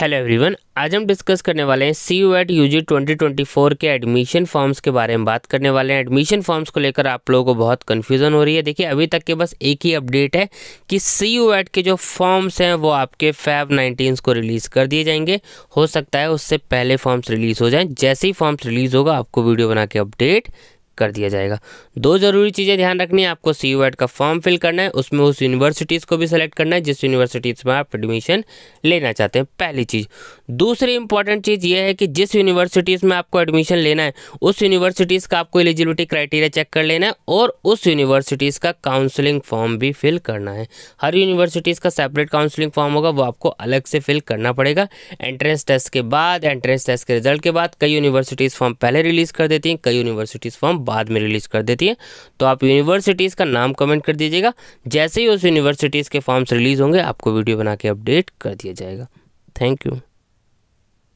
hello everyone आज हम discuss करने वाले हैं C U E T U G twenty twenty four के एडमिशन फॉर्म्स के बारे में बात करने वाले हैं एडमिशन फॉर्म्स को लेकर आप लोगों को बहुत कन्फ्यूजन हो रही है देखिए अभी तक के बस एक ही अपडेट है कि सी यू एट के जो फॉर्म्स हैं वो आपके फैब नाइनटीन को रिलीज़ कर दिए जाएंगे हो सकता है उससे पहले फॉर्म्स रिलीज़ हो जाएँ जैसे ही फॉर्म्स रिलीज़ होगा आपको वीडियो बना के अपडेट कर दिया जाएगा दो ज़रूरी चीज़ें ध्यान रखनी है आपको सी यू का फॉर्म फिल करना है उसमें उस यूनिवर्सिटीज़ को भी सिलेक्ट करना है जिस यूनिवर्सिटीज़ में आप एडमिशन लेना चाहते हैं पहली चीज़ दूसरी इंपॉर्टेंट चीज़ यह है कि जिस यूनिवर्सिटीज़ में आपको एडमिशन लेना है उस यूनिवर्सिटीज़ का आपको एलिजिबिलिटी क्राइटेरिया चेक कर लेना है और उस यूनिवर्सिटीज़ का काउंसिलिंग फॉर्म भी फिल करना है हर यूनिवर्सिटीज़ का सेपरेट काउंसिलिंग फॉर्म होगा वो आपको अलग से फिल करना पड़ेगा एंट्रेंस टेस्ट के बाद एंट्रेंस टेस्ट के रिजल्ट के बाद कई यूनिवर्सिटीज़ फॉर्म पहले रिलीज़ कर देती हैं कई यूनिवर्सिटीज़ फॉर्म बाद में रिलीज़ कर देती है तो आप यूनिवर्सिटीज़ का नाम कमेंट कर दीजिएगा जैसे ही उस यूनिवर्सिटीज़ के फॉर्म्स रिलीज़ होंगे आपको वीडियो बना के अपडेट कर दिया जाएगा थैंक यू